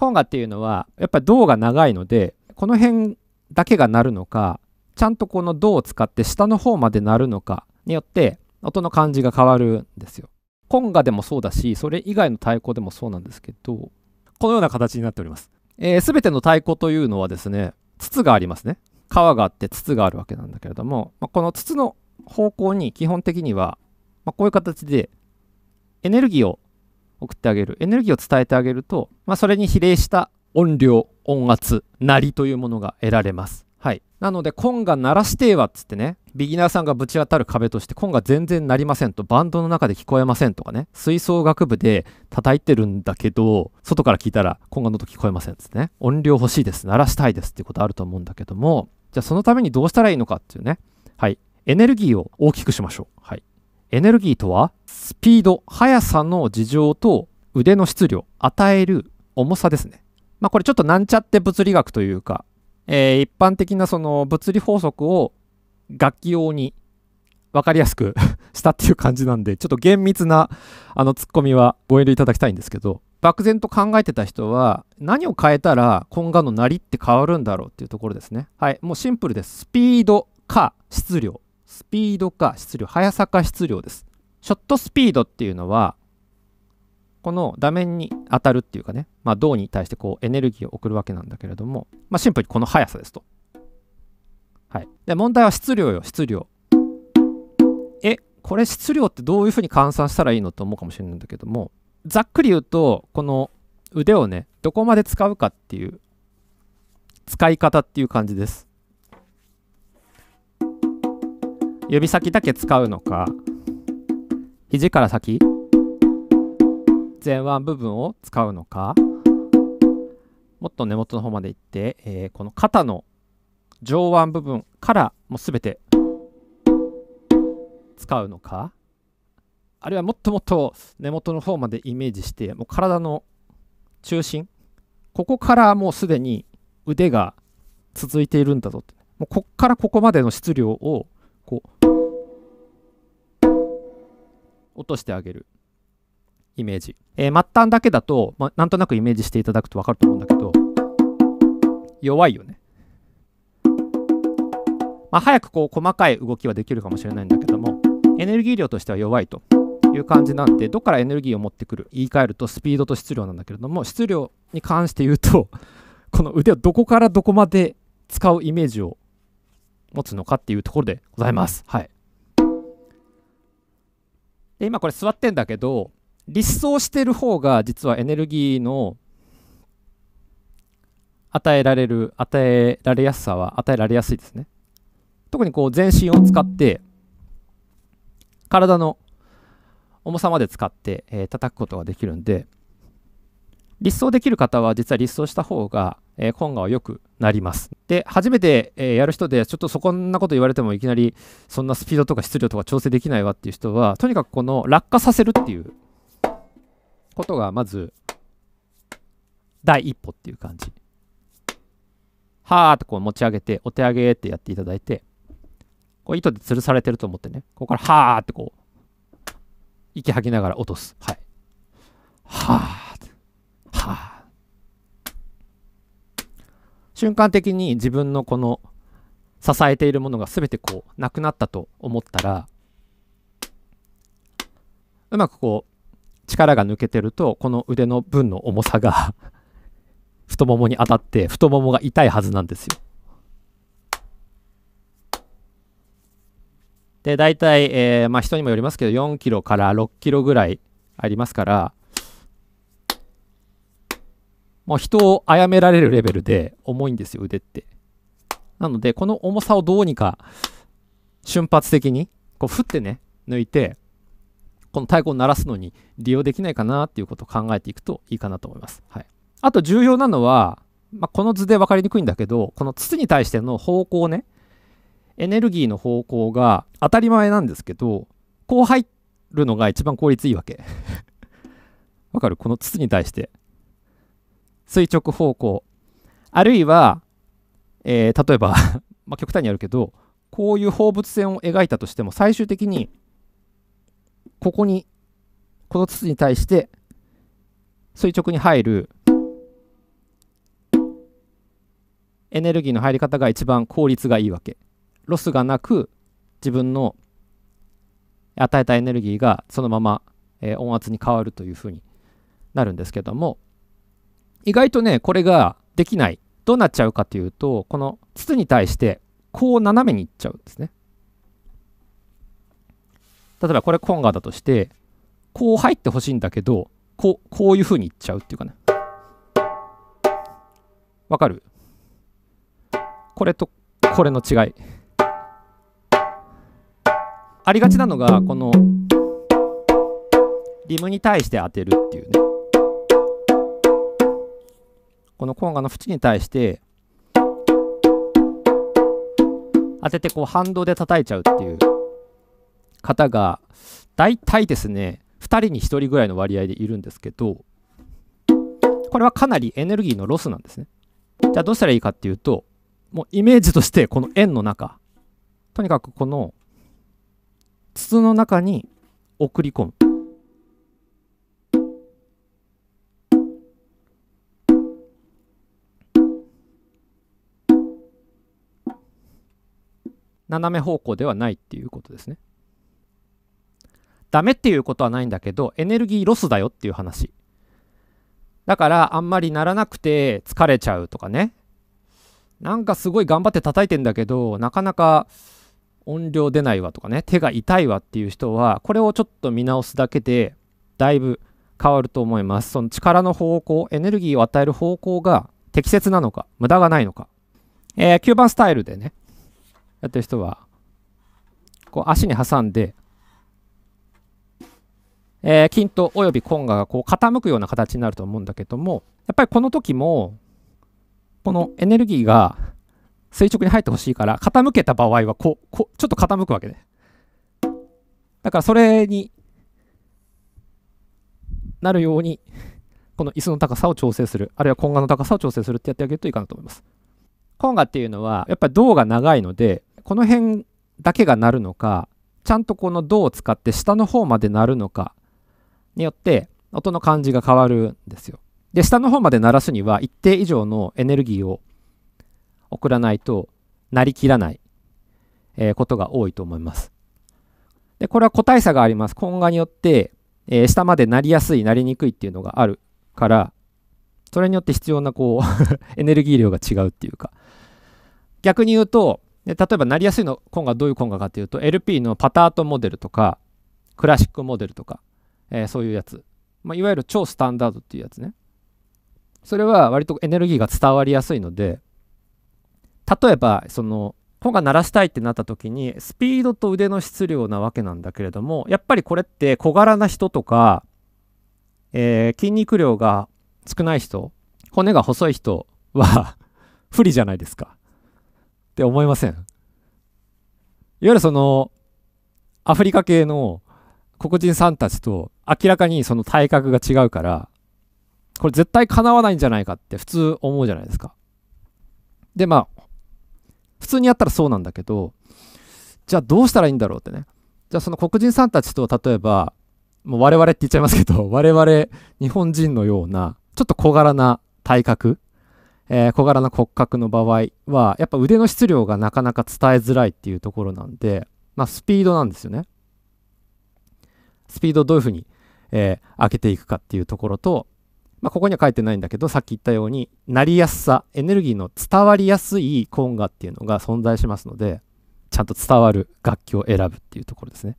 コンガっていうのはやっぱり銅が長いのでこの辺だけが鳴るのかちゃんとこの銅を使って下の方まで鳴るのかによって音の感じが変わるんですよ。コンガでもそうだしそれ以外の太鼓でもそうなんですけどこのような形になっております。えー、全ての太鼓というのはですね筒がありますね。皮があって筒があるわけなんだけれども、まあ、この筒の方向に基本的には、まあ、こういう形でエネルギーを送ってあげるエネルギーを伝えてあげると、まあ、それに比例した音量音圧鳴りというものが得られますはいなのでコンが鳴らしてえわっつってねビギナーさんがぶち当たる壁としてコンが全然鳴りませんとバンドの中で聞こえませんとかね吹奏楽部で叩いてるんだけど外から聞いたらコンがの音聞こえませんっつってね音量欲しいです鳴らしたいですっていうことあると思うんだけどもじゃあそのためにどうしたらいいのかっていうねはいエネルギーを大きくしましょうエネルギーとはスピード速さの事情と腕の質量与える重さですねまあこれちょっとなんちゃって物理学というか、えー、一般的なその物理法則を楽器用に分かりやすく したっていう感じなんでちょっと厳密なあのツッコミはご遠慮いただきたいんですけど漠然と考えてた人は何を変えたら今後のなりって変わるんだろうっていうところですねはいもうシンプルですスピードか質量スピードか質量速さか質量ですショットスピードっていうのはこの画面に当たるっていうかね、まあ、銅に対してこうエネルギーを送るわけなんだけれども、まあ、シンプルにこの速さですと。はい、で問題は質量よ質量。えこれ質量ってどういうふうに換算したらいいのと思うかもしれないんだけどもざっくり言うとこの腕をねどこまで使うかっていう使い方っていう感じです。指先だけ使うのか肘から先前腕部分を使うのかもっと根元の方まで行って、えー、この肩の上腕部分からもう全て使うのかあるいはもっともっと根元の方までイメージしてもう体の中心ここからもうすでに腕が続いているんだぞもうこっからここまでの質量をこう落としてあげるイメージ、えー、末端だけだと、まなんとなくイメージしていただくと分かると思うんだけど弱いよね、まあ、早くこう細かい動きはできるかもしれないんだけどもエネルギー量としては弱いという感じなんでどこからエネルギーを持ってくる言い換えるとスピードと質量なんだけれども質量に関して言うとこの腕をどこからどこまで使うイメージを持つのかっていうところでございます。はい、で今これ座ってんだけど立走してる方が実はエネルギーの与えられる与えられやすさは与えられやすいですね。特にこう全身を使って体の重さまで使って、えー、叩くことができるんで立想できる方は実は立想した方が、えー、今後は良くなります。で、初めて、えー、やる人で、ちょっとそこんなこと言われてもいきなりそんなスピードとか質量とか調整できないわっていう人は、とにかくこの落下させるっていうことがまず第一歩っていう感じ。はーってこう持ち上げて、お手上げってやっていただいて、こう糸で吊るされてると思ってね、ここからはーってこう、息吐きながら落とす。はい。はー。瞬間的に自分のこの支えているものが全てこうなくなったと思ったらうまくこう力が抜けてるとこの腕の分の重さが 太ももに当たって太ももが痛いはずなんですよ。で大体、えーまあ、人にもよりますけど4キロから6キロぐらいありますからま人を殺められるレベルで重いんですよ、腕って。なので、この重さをどうにか瞬発的に、こう、振ってね、抜いて、この太鼓を鳴らすのに利用できないかなっていうことを考えていくといいかなと思います。はい、あと重要なのは、まあ、この図で分かりにくいんだけど、この筒に対しての方向ね、エネルギーの方向が当たり前なんですけど、こう入るのが一番効率いいわけ。わかるこの筒に対して。垂直方向あるいは、えー、例えば まあ極端にあるけどこういう放物線を描いたとしても最終的にここにこの筒に対して垂直に入るエネルギーの入り方が一番効率がいいわけロスがなく自分の与えたエネルギーがそのまま、えー、音圧に変わるというふうになるんですけども意外とねこれができないどうなっちゃうかというとこの筒に対してこう斜めにいっちゃうんですね例えばこれコンガだとしてこう入ってほしいんだけどこうこういうふうにいっちゃうっていうかねわかるこれとこれの違いありがちなのがこのリムに対して当てるっていうねこのコンガの縁に対して当ててこう反動で叩いちゃうっていう方が大体ですね2人に1人ぐらいの割合でいるんですけどこれはかなりエネルギーのロスなんですねじゃあどうしたらいいかっていうともうイメージとしてこの円の中とにかくこの筒の中に送り込む斜め方向ではないっていうことですね。ダメっていうことはないんだけどエネルギーロスだよっていう話。だからあんまりならなくて疲れちゃうとかね。なんかすごい頑張って叩いてんだけどなかなか音量出ないわとかね手が痛いわっていう人はこれをちょっと見直すだけでだいぶ変わると思います。その力の方向エネルギーを与える方向が適切なのか無駄がないのか。えー、9番スタイルでねやってる人はこう足に挟んで、えー、筋トおよびコンガがこう傾くような形になると思うんだけどもやっぱりこの時もこのエネルギーが垂直に入ってほしいから傾けた場合はこうこうちょっと傾くわけねだからそれになるようにこの椅子の高さを調整するあるいはコンガの高さを調整するってやってあげるといいかなと思いますコンガっていうのはやっぱり胴が長いのでこの辺だけが鳴るのかちゃんとこの「ド」を使って下の方まで鳴るのかによって音の感じが変わるんですよ。で下の方まで鳴らすには一定以上のエネルギーを送らないとなりきらない、えー、ことが多いと思います。でこれは個体差があります。今後によって、えー、下までなりやすいなりにくいっていうのがあるからそれによって必要なこう エネルギー量が違うっていうか逆に言うとで例えばなりやすいの今ンどういう今ンかっていうと LP のパタートモデルとかクラシックモデルとか、えー、そういうやつ、まあ、いわゆる超スタンダードっていうやつねそれは割とエネルギーが伝わりやすいので例えばその今が鳴らしたいってなった時にスピードと腕の質量なわけなんだけれどもやっぱりこれって小柄な人とか、えー、筋肉量が少ない人骨が細い人は 不利じゃないですかって思いませんいわゆるそのアフリカ系の黒人さんたちと明らかにその体格が違うからこれ絶対かなわないんじゃないかって普通思うじゃないですかでまあ普通にやったらそうなんだけどじゃあどうしたらいいんだろうってねじゃあその黒人さんたちと例えばもう我々って言っちゃいますけど 我々日本人のようなちょっと小柄な体格え小柄な骨格の場合は、やっぱ腕の質量がなかなか伝えづらいっていうところなんで、まあ、スピードなんですよね。スピードをどういうふうに、えー、上ていくかっていうところと、まあ、ここには書いてないんだけど、さっき言ったように、なりやすさ、エネルギーの伝わりやすいコンガっていうのが存在しますので、ちゃんと伝わる楽器を選ぶっていうところですね。